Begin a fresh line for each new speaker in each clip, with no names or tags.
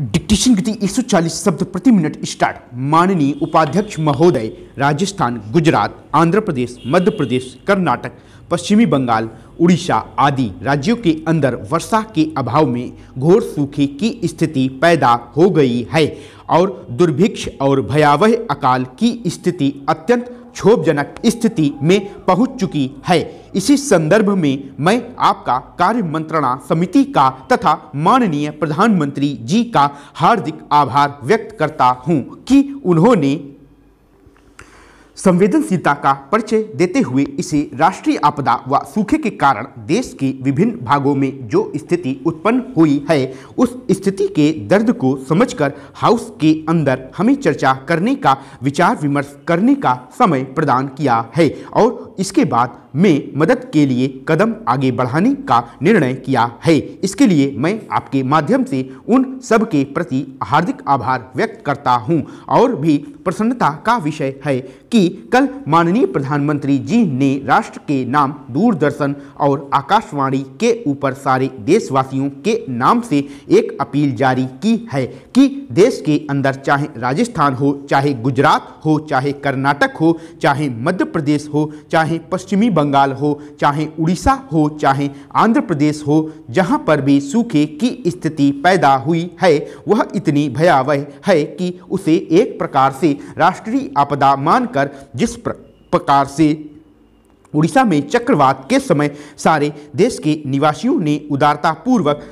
dictation गति 140 शब्द प्रति मिनट स्टार्ट माननीय उपाध्यक्ष महोदय राजस्थान गुजरात आंध्र प्रदेश मध्य प्रदेश कर्नाटक पश्चिमी बंगाल उड़ीसा आदि राज्यों के अंदर वर्षा के अभाव में घोर सूखे की स्थिति पैदा हो गई है और दुर्भिक्ष और भयावह अकाल की स्थिति अत्यंत क्षोभजनक स्थिति में पहुंच चुकी है इसी संदर्भ में मैं आपका कार्य मंत्रणा समिति का तथा माननीय प्रधानमंत्री जी का हार्दिक आभार व्यक्त करता हूं कि उन्होंने संवेदनशीलता का परिचय देते हुए इसे राष्ट्रीय आपदा व सूखे के कारण देश के विभिन्न भागों में जो स्थिति उत्पन्न हुई है उस स्थिति के दर्द को समझकर हाउस के अंदर हमें चर्चा करने का विचार विमर्श करने का समय प्रदान किया है और इसके बाद में मदद के लिए कदम आगे बढ़ाने का निर्णय किया है इसके लिए मैं आपके माध्यम से उन सब के प्रति हार्दिक आभार व्यक्त करता हूं और भी प्रसन्नता का विषय है कि कल माननीय प्रधानमंत्री जी ने राष्ट्र के नाम दूरदर्शन और आकाशवाणी के ऊपर सारे देशवासियों के नाम से एक अपील जारी की है कि देश के अंदर चाहे राजस्थान हो चाहे गुजरात हो चाहे कर्नाटक हो चाहे मध्य प्रदेश हो चाहे पश्चिमी बंगाल हो चाहे उड़ीसा हो चाहे आंध्र प्रदेश हो जहां पर भी सूखे की स्थिति पैदा हुई है वह इतनी भयावह है कि उसे एक प्रकार से राष्ट्रीय आपदा मानकर जिस प्रकार से उड़ीसा में चक्रवात के समय सारे देश के निवासियों ने उदारतापूर्वक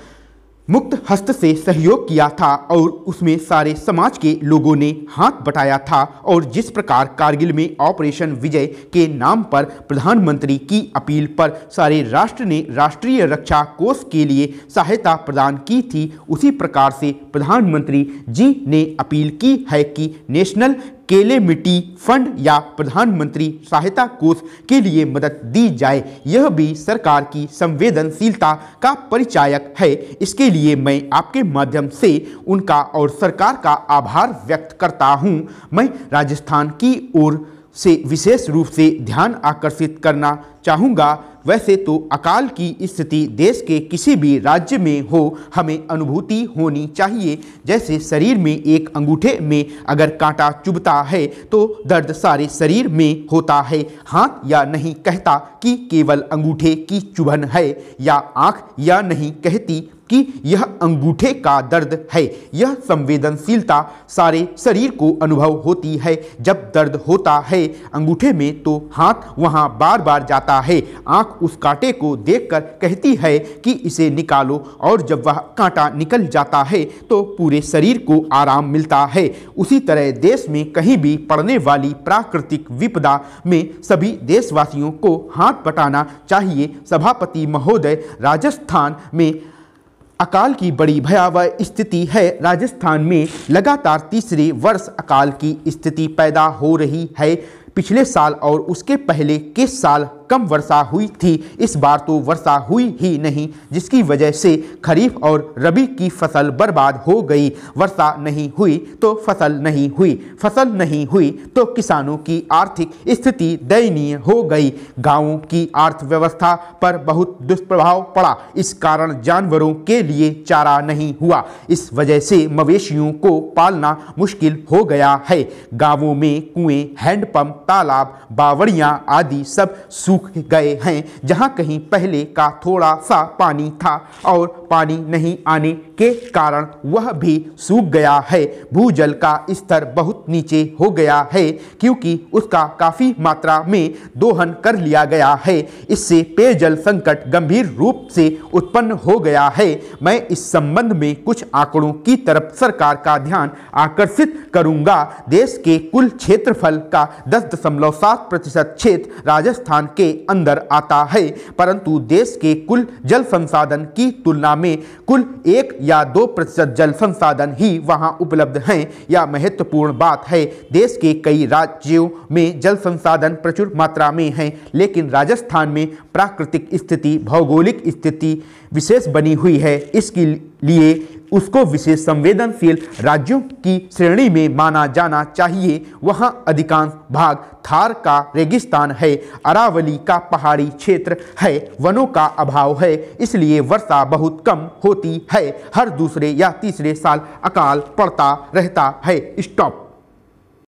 मुक्त हस्त से सहयोग किया था और उसमें सारे समाज के लोगों ने हाथ बटाया था और जिस प्रकार कारगिल में ऑपरेशन विजय के नाम पर प्रधानमंत्री की अपील पर सारे राष्ट्र ने राष्ट्रीय रक्षा कोष के लिए सहायता प्रदान की थी उसी प्रकार से प्रधानमंत्री जी ने अपील की है कि नेशनल केले मिट्टी फंड या प्रधानमंत्री सहायता कोष के लिए मदद दी जाए यह भी सरकार की संवेदनशीलता का परिचायक है इसके लिए मैं आपके माध्यम से उनका और सरकार का आभार व्यक्त करता हूँ मैं राजस्थान की ओर से विशेष रूप से ध्यान आकर्षित करना चाहूँगा वैसे तो अकाल की स्थिति देश के किसी भी राज्य में हो हमें अनुभूति होनी चाहिए जैसे शरीर में एक अंगूठे में अगर कांटा चुभता है तो दर्द सारे शरीर में होता है हाथ या नहीं कहता कि केवल अंगूठे की चुभन है या आँख या नहीं कहती कि यह अंगूठे का दर्द है यह संवेदनशीलता सारे शरीर को अनुभव होती है जब दर्द होता है अंगूठे में तो हाथ वहाँ बार बार जाता है आंख उस कांटे को देखकर कहती है कि इसे निकालो और जब वह कांटा निकल जाता है तो पूरे शरीर को आराम मिलता है उसी तरह देश में कहीं भी पड़ने वाली प्राकृतिक विपदा में सभी देशवासियों को हाथ बटाना चाहिए सभापति महोदय राजस्थान में अकाल की बड़ी भयावह स्थिति है राजस्थान में लगातार तीसरे वर्ष अकाल की स्थिति पैदा हो रही है पिछले साल और उसके पहले किस साल कम वर्षा हुई थी इस बार तो वर्षा हुई ही नहीं जिसकी वजह से खरीफ और रबी की फसल बर्बाद हो गई वर्षा नहीं हुई तो फसल नहीं हुई फसल नहीं हुई तो किसानों की आर्थिक स्थिति दयनीय हो गई गांवों की अर्थव्यवस्था पर बहुत दुष्प्रभाव पड़ा इस कारण जानवरों के लिए चारा नहीं हुआ इस वजह से मवेशियों को पालना मुश्किल हो गया है गाँवों में कुएं हैंडपंप तालाब बावड़ियाँ आदि सब सूख गए हैं जहां कहीं पहले का थोड़ा सा पानी था और पानी नहीं आने के कारण वह भी सूख गया है भूजल का स्तर बहुत नीचे हो गया है क्योंकि उसका काफ़ी मात्रा में दोहन कर लिया गया है इससे पेयजल संकट गंभीर रूप से उत्पन्न हो गया है मैं इस संबंध में कुछ आंकड़ों की तरफ सरकार का ध्यान आकर्षित करूंगा देश के कुल क्षेत्रफल का दस दशमलव सात प्रतिशत क्षेत्र राजस्थान के अंदर आता है परंतु देश के कुल जल संसाधन की तुलना में कुल एक या दो प्रतिशत जल संसाधन ही वहां उपलब्ध हैं यह महत्वपूर्ण बात है देश के कई राज्यों में जल संसाधन प्रचुर मात्रा में हैं लेकिन राजस्थान में प्राकृतिक स्थिति भौगोलिक स्थिति विशेष बनी हुई है इसके लिए उसको विशेष संवेदनशील राज्यों की श्रेणी में माना जाना चाहिए वहाँ अधिकांश भाग थार का रेगिस्तान है अरावली का पहाड़ी क्षेत्र है वनों का अभाव है इसलिए वर्षा बहुत कम होती है हर दूसरे या तीसरे साल अकाल पड़ता रहता है स्टॉप